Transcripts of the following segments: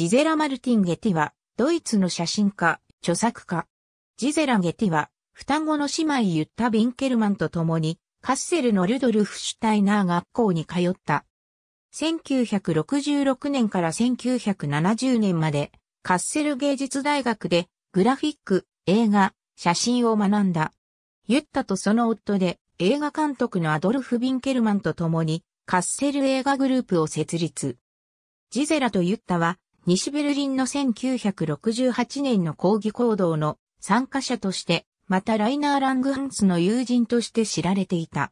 ジゼラ・マルティン・ゲティは、ドイツの写真家、著作家。ジゼラ・ゲティは、双子の姉妹ユッタ・ビンケルマンと共に、カッセルのルドルフ・シュタイナー学校に通った。1966年から1970年まで、カッセル芸術大学で、グラフィック、映画、写真を学んだ。ユッタとその夫で、映画監督のアドルフ・ビンケルマンと共に、カッセル映画グループを設立。ジゼラとユッタは、西ベルリンの1968年の抗議行動の参加者として、またライナー・ラングハンスの友人として知られていた。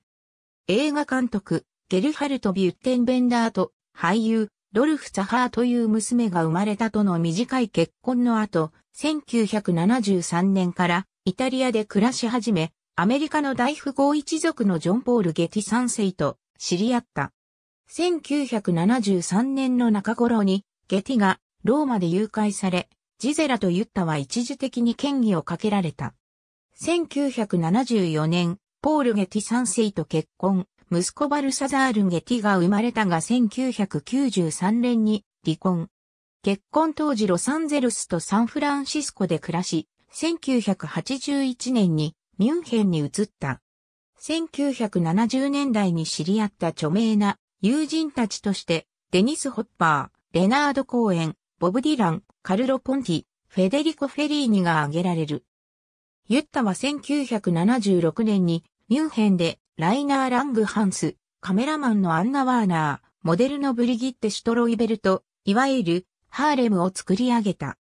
映画監督、ゲルハルト・ビュッテンベンダーと俳優、ドルフ・ザハーという娘が生まれたとの短い結婚の後、1973年からイタリアで暮らし始め、アメリカの大富豪一族のジョン・ポール・ゲティ三世と知り合った。1973年の中頃にゲティがローマで誘拐され、ジゼラとユッタは一時的に権威をかけられた。1974年、ポール・ゲティ3世と結婚、息子バルサザール・ゲティが生まれたが1993年に離婚。結婚当時ロサンゼルスとサンフランシスコで暮らし、1981年にミュンヘンに移った。1970年代に知り合った著名な友人たちとして、デニス・ホッパー、レナード・コーエン、ボブ・ディラン、カルロ・ポンティ、フェデリコ・フェリーニが挙げられる。ユッタは1976年にミュンヘンでライナー・ラングハンス、カメラマンのアンナ・ワーナー、モデルのブリギッテ・シュトロイベルト、いわゆるハーレムを作り上げた。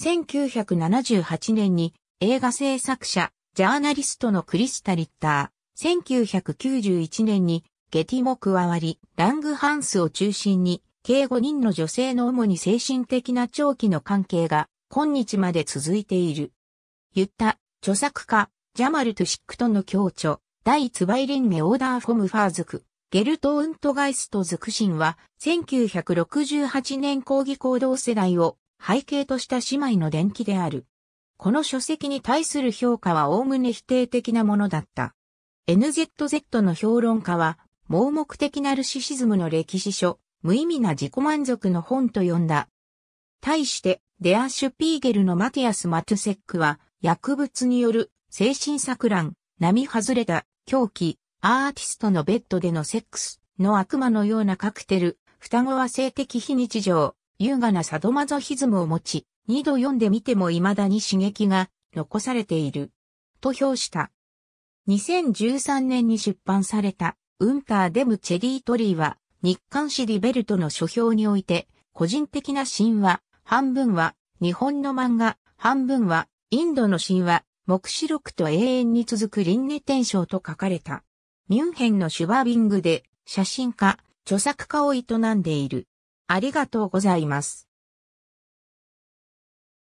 1978年に映画制作者、ジャーナリストのクリスタ・リッター、1991年にゲティも加わり、ラングハンスを中心に計5人の女性の主に精神的な長期の関係が今日まで続いている。言った、著作家、ジャマル・トゥシックトンの協調、第ツバイリンメ・オーダー・フォム・ファーズク、ゲルト・ウント・ガイスト・ズクシンは、1968年抗議行動世代を背景とした姉妹の伝記である。この書籍に対する評価は概ね否定的なものだった。NZZ の評論家は、盲目的なルシシズムの歴史書、無意味な自己満足の本と呼んだ。対して、デア・シュピーゲルのマティアス・マトゥセックは、薬物による精神錯乱、並外れた、狂気、アーティストのベッドでのセックスの悪魔のようなカクテル、双子は性的非日常、優雅なサドマゾヒズムを持ち、二度読んでみても未だに刺激が残されている。と評した。2013年に出版された、ウンターデムチェリートリーは、日刊誌リベルトの書評において、個人的な神話、半分は日本の漫画、半分はインドの神話、目視録と永遠に続く輪廻転生と書かれた。ミュンヘンのシュバービングで写真家、著作家を営んでいる。ありがとうございます。